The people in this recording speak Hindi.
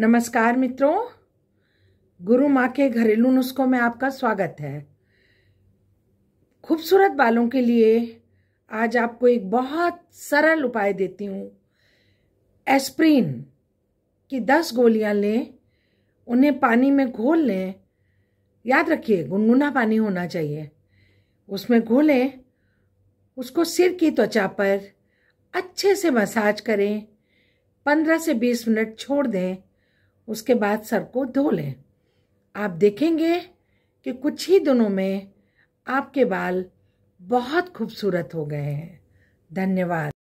नमस्कार मित्रों गुरु माँ के घरेलू नुस्खों में आपका स्वागत है खूबसूरत बालों के लिए आज आपको एक बहुत सरल उपाय देती हूँ एस्प्रीन की दस गोलियाँ लें उन्हें पानी में घोल लें याद रखिए गुनगुना पानी होना चाहिए उसमें घोलें उसको सिर की त्वचा पर अच्छे से मसाज करें पंद्रह से बीस मिनट छोड़ दें उसके बाद सर को धो लें आप देखेंगे कि कुछ ही दिनों में आपके बाल बहुत खूबसूरत हो गए हैं धन्यवाद